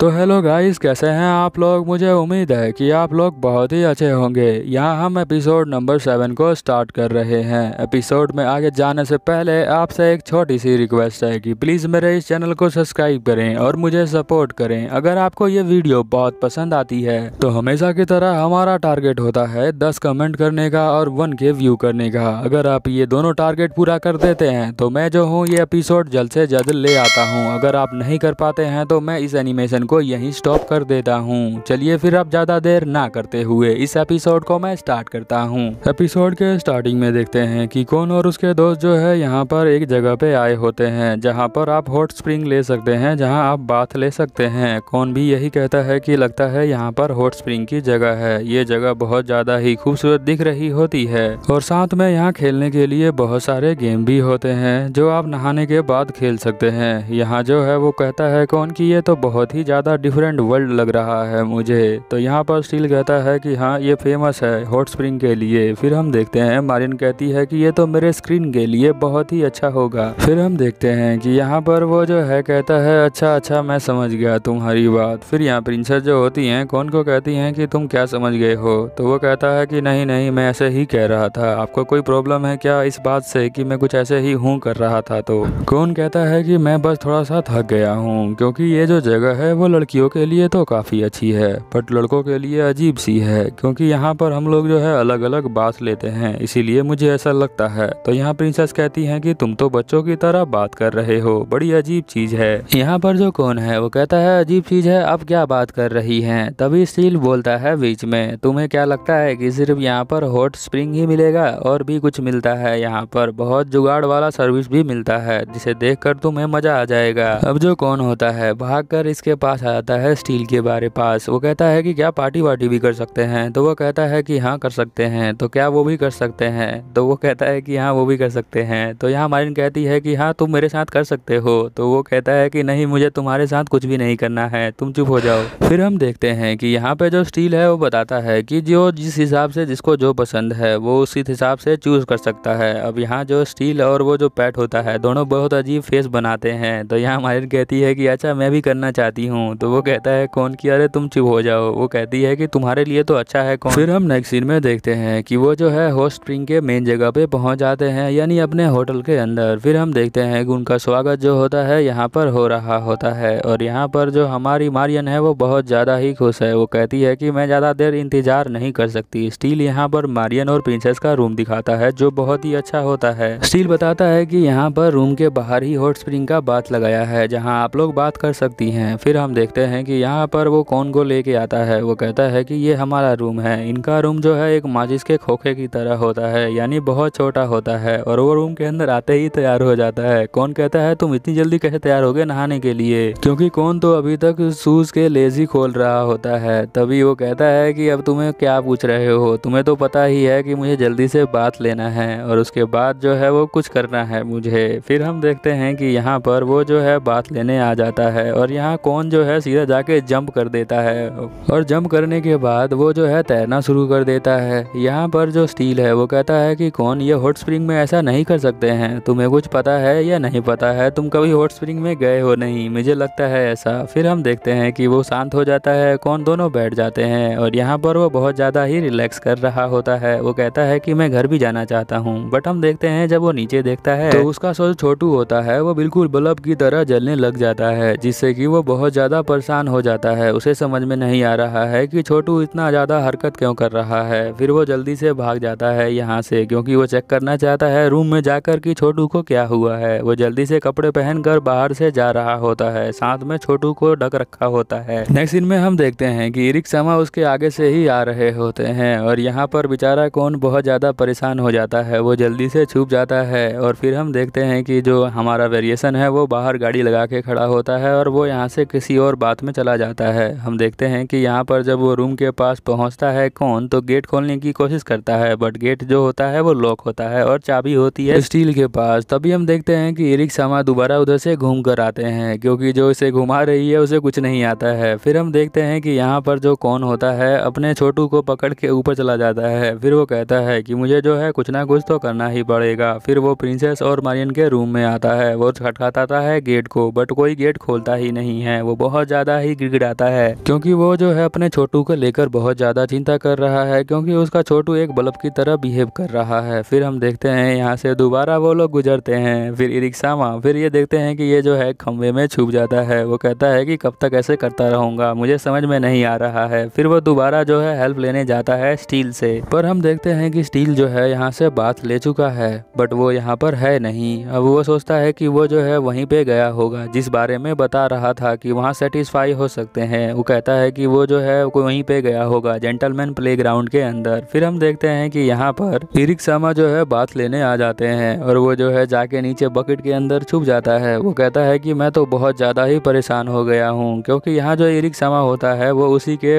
तो hello guys कैसे हैं आप लोग मुझे उम्मीद है कि आप लोग बहुत ही अच्छे होंगे यहाँ हम एपिसोड नंबर सेवन को स्टार्ट कर रहे हैं एपिसोड में आगे जाने से पहले आपसे एक छोटी सी रिक्वेस्ट है कि प्लीज़ मेरे इस चैनल को सब्सक्राइब करें और मुझे सपोर्ट करें अगर आपको ये वीडियो बहुत पसंद आती है तो हमेशा की तरह हमारा टारगेट होता है दस कमेंट करने का और वन के व्यू करने का अगर आप ये दोनों टारगेट पूरा कर देते हैं तो मैं जो हूँ ये एपिसोड जल्द से जल्द ले आता हूँ अगर आप नहीं कर पाते हैं तो मैं इस एनिमेशन को यहीं स्टॉप कर देता हूँ चलिए फिर अब ज़्यादा देर ना करते हुए इस एपिसोड को मैं स्टार्ट करता हूँ एपिसोड के स्टार्टिंग में देखते हैं कि कौन और उसके दोस्त जो है यहाँ पर एक जगह पे आए होते हैं जहाँ पर आप हॉट स्प्रिंग ले सकते हैं जहाँ आप बाथ ले सकते हैं कौन भी यही कहता है की लगता है यहाँ पर हॉट स्प्रिंग की जगह है ये जगह बहुत ज़्यादा ही खूबसूरत दिख रही होती है और साथ में यहाँ खेलने के लिए बहुत सारे गेम भी होते हैं जो आप नहाने के बाद खेल सकते हैं यहाँ जो है वो कहता है कौन की ये तो बहुत ही ज़्यादा ज़्यादा डिफरेंट वर्ल्ड लग रहा है मुझे तो यहाँ पर स्टील कहता है कि हाँ ये फेमस है हॉट स्प्रिंग के लिए फिर हम देखते हैं मारिन कहती है कि ये तो मेरे स्क्रीन के लिए बहुत ही अच्छा होगा फिर हम देखते हैं कि यहाँ पर वो जो है कहता है अच्छा अच्छा मैं समझ गया तुम्हारी बात फिर यहाँ प्रिंसेस जो होती हैं कौन को कहती हैं कि तुम क्या समझ गए हो तो वो कहता है कि नहीं नहीं मैं ऐसे ही कह रहा था आपको कोई प्रॉब्लम है क्या इस बात से कि मैं कुछ ऐसे ही हूँ कर रहा था तो कौन कहता है कि मैं बस थोड़ा सा थक गया हूँ क्योंकि ये जो जगह है वो लड़कियों के लिए तो काफ़ी अच्छी है बट लड़कों के लिए अजीब सी है क्योंकि यहाँ पर हम लोग जो है अलग अलग बात लेते हैं इसीलिए मुझे ऐसा लगता है तो यहाँ प्रिंसेस कहती है कि तुम तो बच्चों की तरह बात कर रहे हो बड़ी अजीब चीज है यहाँ पर जो कौन है वो कहता है अजीब चीज है अब क्या बात कर रही है तभी स्टील बोलता है बीच में तुम्हें क्या लगता है कि सिर्फ यहाँ पर हॉट स्प्रिंग ही मिलेगा और भी कुछ मिलता है यहाँ पर बहुत जुगाड़ वाला सर्विस भी मिलता है जिसे देख तुम्हें मजा आ जाएगा अब जो कौन होता है भाग इसके पास पास आता है स्टील के बारे पास वो कहता है कि क्या पार्टी वार्टी भी कर सकते हैं तो वो कहता है कि हाँ कर सकते हैं तो क्या वो भी कर सकते हैं तो वो कहता है कि हाँ वो भी कर सकते हैं तो यहाँ मारिन कहती है कि हाँ तुम मेरे साथ कर सकते हो तो वो कहता है कि नहीं मुझे तुम्हारे साथ कुछ भी नहीं करना है तुम चुप हो जाओ फिर हम देखते हैं कि यहाँ पे जो स्टील है वो बताता है कि जो जिस हिसाब से जिसको जो पसंद है वो उसी हिसाब से चूज कर सकता है अब यहाँ जो स्टील और वो जो पैट होता है दोनों बहुत अजीब फेस बनाते हैं तो यहाँ मारिन कहती है कि अच्छा मैं भी करना चाहती हूँ हूँ तो वो कहता है कौन की अरे तुम चुप हो जाओ वो कहती है कि तुम्हारे लिए तो अच्छा है कौन फिर हम नेक्स्ट सीन में देखते हैं कि वो जो है होस्ट स्प्रिंग के मेन जगह पे पहुंच जाते हैं यानी अपने होटल के अंदर फिर हम देखते हैं कि उनका स्वागत जो होता है यहाँ पर हो रहा होता है और यहाँ पर जो हमारी मारियन है वो बहुत ज़्यादा ही खुश है वो कहती है कि मैं ज़्यादा देर इंतजार नहीं कर सकती स्टील यहाँ पर मारियन और प्रिंसेस का रूम दिखाता है जो बहुत ही अच्छा होता है स्टील बताता है कि यहाँ पर रूम के बाहर ही हॉट स्प्रिंग का बात लगाया है जहाँ आप लोग बात कर सकती हैं फिर हम हम देखते हैं कि यहाँ पर वो कौन को लेके आता है वो कहता है कि ये हमारा रूम है इनका रूम जो है एक माजिस के खोखे की तरह होता है यानी बहुत छोटा होता है और वो रूम के अंदर आते ही तैयार हो जाता है कौन कहता है तुम इतनी जल्दी कैसे तैयार हो गए नहाने के लिए क्योंकि कौन तो अभी तक शूज के लेज ही खोल रहा होता है तभी वो कहता है कि अब तुम्हें क्या पूछ रहे हो तुम्हें तो पता ही है कि मुझे जल्दी से बात लेना है और उसके बाद जो है वो कुछ करना है मुझे फिर हम देखते हैं कि यहाँ पर वो जो है बात लेने आ जाता है और यहाँ कौन जो जो है सीधा जाके जंप कर देता है और जंप करने के बाद वो जो है तैरना शुरू कर देता है यहाँ पर जो स्टील है वो कहता है कि कौन ये हॉट स्प्रिंग में ऐसा नहीं कर सकते हैं तुम्हें कुछ पता है या नहीं पता है तुम कभी हॉट स्प्रिंग में गए हो नहीं मुझे लगता है ऐसा फिर हम देखते हैं कि वो शांत हो जाता है कौन दोनों बैठ जाते हैं और यहाँ पर वो बहुत ज़्यादा ही रिलैक्स कर रहा होता है वो कहता है कि मैं घर भी जाना चाहता हूँ बट हम देखते हैं जब वो नीचे देखता है तो उसका सोच छोटू होता है वो बिल्कुल बल्ब की तरह जलने लग जाता है जिससे कि वो बहुत ज़्यादा ज़्यादा परेशान हो जाता है उसे समझ में नहीं आ रहा है कि छोटू इतना ज़्यादा हरकत क्यों कर रहा है फिर वो जल्दी से भाग जाता है यहाँ से क्योंकि वो चेक करना चाहता है रूम में जाकर कि छोटू को क्या हुआ है वो जल्दी से कपड़े कर बाहर से जा रहा होता है साथ में छोटू को ढक रखा होता है नेक्स्ट सीन में हम देखते हैं कि रिक्शामा उसके आगे से ही आ रहे होते हैं और यहाँ पर बेचारा कौन बहुत ज़्यादा परेशान हो जाता है वो जल्दी से छुप जाता है और फिर हम देखते हैं कि जो हमारा वेरिएशन है वो बाहर गाड़ी लगा के खड़ा होता है और वो यहाँ से किसी और बात में चला जाता है हम देखते हैं कि यहाँ पर जब वो रूम के पास पहुँचता है कौन तो गेट खोलने की कोशिश करता है बट गेट जो होता है वो लॉक होता है और चाबी होती है स्टील के पास तभी हम देखते हैं कि एरिक सामा दोबारा उधर से घूम कर आते हैं क्योंकि जो इसे घुमा रही है उसे कुछ नहीं आता है फिर हम देखते हैं कि यहाँ पर जो कौन होता है अपने छोटू को पकड़ के ऊपर चला जाता है फिर वो कहता है कि मुझे जो है कुछ ना कुछ तो करना ही पड़ेगा फिर वो प्रिंसेस और मारियन के रूम में आता है वो खटखटाता है गेट को बट कोई गेट खोलता ही नहीं है वो बहुत ज़्यादा ही गिड़गिड़ाता है क्योंकि वो जो है अपने छोटू को लेकर बहुत ज़्यादा चिंता कर रहा है क्योंकि उसका छोटू एक बल्ब की तरह बिहेव कर रहा है फिर हम देखते हैं यहाँ से दोबारा वो लोग गुजरते हैं फिर ई रिक्शा वहाँ फिर ये देखते हैं कि ये जो है खम्भे में छुप जाता है वो कहता है कि कब तक ऐसे करता रहूँगा मुझे समझ में नहीं आ रहा है फिर वो दोबारा जो है हेल्प लेने जाता है स्टील से पर हम देखते हैं कि स्टील जो है यहाँ से बात ले चुका है बट वो यहाँ पर है नहीं अब वो सोचता है कि वो जो है वहीं पे गया होगा जिस बारे में बता रहा था कि वहाँ सेटिस्फाई हो सकते हैं वो कहता है कि वो जो है कोई वहीं पे गया होगा जेंटलमैन प्लेग्राउंड के अंदर फिर हम देखते हैं कि यहाँ पर इरिक सामा जो है बात लेने आ जाते हैं और वो जो है जाके नीचे बकेट के अंदर छुप जाता है वो कहता है कि मैं तो बहुत ज़्यादा ही परेशान हो गया हूँ क्योंकि यहाँ जो इरिक सामा होता है वो उसी के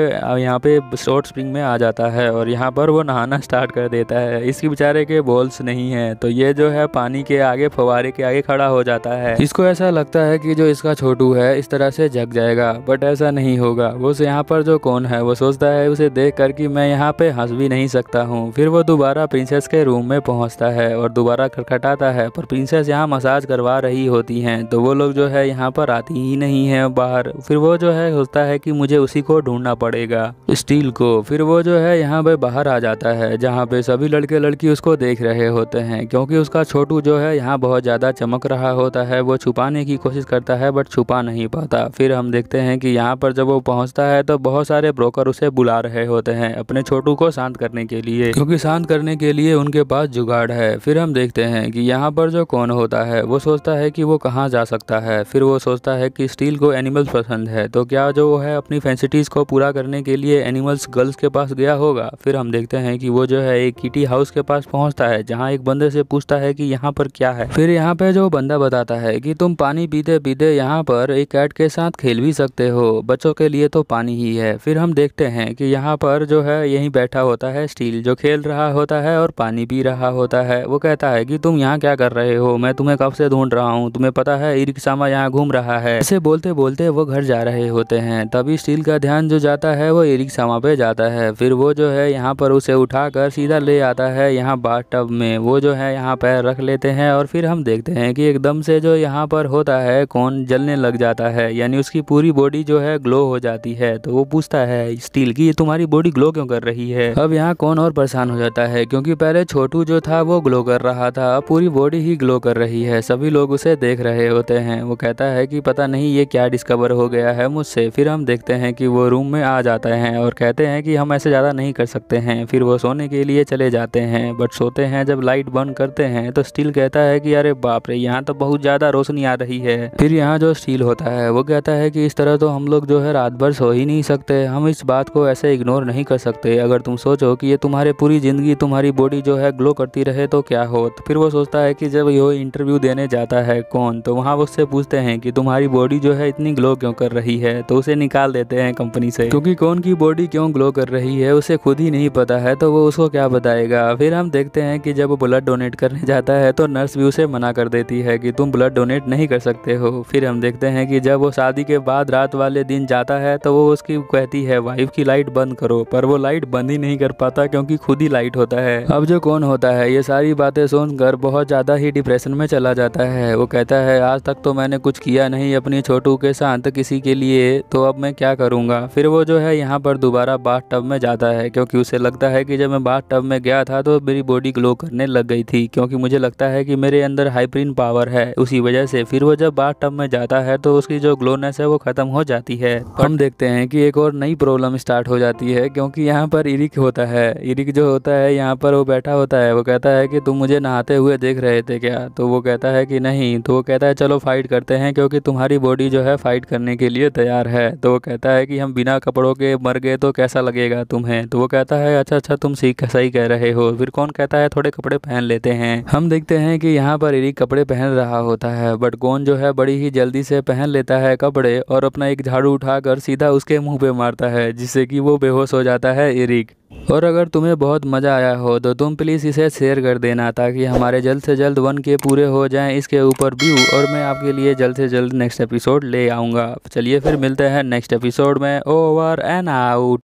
यहाँ पे शॉर्ट स्प्रिंग में आ जाता है और यहाँ पर वो नहाना स्टार्ट कर देता है इसके बेचारे के बॉल्स नहीं है तो ये जो है पानी के आगे फवारे के आगे खड़ा हो जाता है इसको ऐसा लगता है कि जो इसका छोटू है इस तरह से जग लग जाएगा बट ऐसा नहीं होगा उस यहाँ पर जो कौन है वो सोचता है उसे देख कर कि मैं यहाँ पे हंस भी नहीं सकता हूँ फिर वो दोबारा प्रिंसेस के रूम में पहुँचता है और दोबारा खटखटाता है पर प्रिंसेस यहाँ मसाज करवा रही होती हैं तो वो लोग जो है यहाँ पर आती ही नहीं है बाहर फिर वो जो है सोचता है कि मुझे उसी को ढूंढना पड़ेगा स्टील को फिर वो जो है यहाँ पे बाहर आ जाता है जहाँ पे सभी लड़के लड़की उसको देख रहे होते हैं क्योंकि उसका छोटू जो है यहाँ बहुत ज़्यादा चमक रहा होता है वो छुपाने की कोशिश करता है बट छुपा नहीं पाता फिर फिर हम देखते हैं कि यहाँ पर जब वो पहुँचता है तो बहुत सारे ब्रोकर उसे बुला रहे होते हैं अपने छोटू को शांत करने के लिए क्योंकि शांत करने के लिए उनके पास जुगाड़ है फिर हम देखते हैं कि यहाँ पर जो कौन होता है वो सोचता है कि वो कहाँ जा सकता है फिर वो सोचता है कि स्टील को एनिमल्स पसंद है तो क्या जो वो है अपनी फैंसिटीज़ को पूरा करने के लिए एनिमल्स गर्ल्स के पास गया होगा फिर हम देखते हैं कि वो जो है एक किटी हाउस के पास पहुंचता है जहाँ एक बंदे से पूछता है कि यहाँ पर क्या है फिर यहाँ पे जो बंदा बताता है कि तुम पानी पीते पीते यहाँ पर एक कैट के साथ खेल भी सकते हो बच्चों के लिए तो पानी ही है फिर हम देखते हैं कि यहाँ पर जो है यहीं बैठा होता है स्टील जो खेल रहा होता है और पानी पी रहा होता है वो कहता है कि तुम यहाँ क्या कर रहे हो मैं तुम्हें कब से ढूंढ रहा हूँ तुम्हें पता है ई यहाँ घूम रहा है इसे बोलते बोलते वो घर जा रहे होते हैं तभी स्टील का ध्यान जो जाता है वो ई पे जाता है फिर वो जो है यहाँ पर उसे कर सीधा ले आता है यहाँ बाथ टब में वो जो है यहाँ पैर रख लेते हैं और फिर हम देखते हैं कि एकदम से जो यहाँ पर होता है कौन जलने लग जाता है यानी उस उसकी पूरी बॉडी जो है ग्लो हो जाती है तो वो पूछता है स्टील की तुम्हारी बॉडी ग्लो क्यों कर रही है अब यहाँ कौन और परेशान हो जाता है क्योंकि पहले छोटू जो था वो ग्लो कर रहा था अब पूरी बॉडी ही ग्लो कर रही है सभी लोग उसे देख रहे होते हैं वो कहता है कि पता नहीं ये क्या डिस्कवर हो गया है मुझसे फिर हम देखते हैं कि वो रूम में आ जाते हैं और कहते हैं कि हम ऐसे ज़्यादा नहीं कर सकते हैं फिर वो सोने के लिए चले जाते हैं बट सोते हैं जब लाइट बंद करते हैं तो स्टील कहता है कि अरे बाप रे यहाँ तो बहुत ज़्यादा रोशनी आ रही है फिर यहाँ जो स्टील होता है वो कहता है है कि इस तरह तो हम लोग जो है रात भर सो ही नहीं सकते हम इस बात को ऐसे इग्नोर नहीं कर सकते अगर तुम सोचो कि ये तुम्हारे पूरी ज़िंदगी तुम्हारी बॉडी जो है ग्लो करती रहे तो क्या हो तो फिर वो सोचता है कि जब यो इंटरव्यू देने जाता है कौन तो वहाँ उससे पूछते हैं कि तुम्हारी बॉडी जो है इतनी ग्लो क्यों कर रही है तो उसे निकाल देते हैं कंपनी से क्योंकि कौन की बॉडी क्यों ग्लो कर रही है उसे खुद ही नहीं पता है तो वो उसको क्या बताएगा फिर हम देखते हैं कि जब वो ब्लड डोनेट करने जाता है तो नर्स भी उसे मना कर देती है कि तुम ब्लड डोनेट नहीं कर सकते हो फिर हम देखते हैं कि जब वो शादी के बाद रात वाले दिन जाता है तो वो उसकी कहती है वाइफ की लाइट बंद करो पर वो लाइट बंद ही नहीं कर पाता क्योंकि खुद ही लाइट होता है अब जो कौन होता है ये सारी बातें सुनकर बहुत ज़्यादा ही डिप्रेशन में चला जाता है वो कहता है आज तक तो मैंने कुछ किया नहीं अपनी छोटू के साथ किसी के लिए तो अब मैं क्या करूंगा फिर वो जो है यहाँ पर दोबारा बाथ टब में जाता है क्योंकि उसे लगता है कि जब मैं बाथ टब में गया था तो मेरी बॉडी ग्लो करने लग गई थी क्योंकि मुझे लगता है कि मेरे अंदर हाइप्रीन पावर है उसी वजह से फिर वो जब बाथ टब में जाता है तो उसकी जो ग्लोनेस समस्या वो ख़त्म हो जाती है हम देखते हैं कि एक और नई प्रॉब्लम स्टार्ट हो जाती है क्योंकि यहाँ पर इरिक होता है इरिक जो होता है यहाँ पर वो बैठा होता है वो कहता है कि तुम मुझे नहाते हुए देख रहे थे क्या तो वो कहता है कि नहीं तो वो कहता है चलो फाइट करते हैं क्योंकि तुम्हारी बॉडी जो है फाइट करने के लिए तैयार है तो वो कहता है कि हम बिना कपड़ों के मर गए तो कैसा लगेगा तुम्हें तो वो कहता है अच्छा अच्छा तुम सीख सही कह रहे हो फिर कौन कहता है थोड़े कपड़े पहन लेते हैं हम देखते हैं कि यहाँ पर इरिक कपड़े पहन रहा होता है बट कौन जो है बड़ी ही जल्दी से पहन लेता है कपड़े से और अपना एक झाड़ू उठाकर सीधा उसके मुंह पे मारता है जिससे कि वो बेहोश हो जाता है एरिक और अगर तुम्हें बहुत मज़ा आया हो तो तुम प्लीज़ इसे शेयर कर देना ताकि हमारे जल्द से जल्द वन के पूरे हो जाएं इसके ऊपर व्यू और मैं आपके लिए जल्द से जल्द नेक्स्ट एपिसोड ले आऊँगा चलिए फिर मिलते हैं नेक्स्ट एपिसोड में ओवर एंड आउट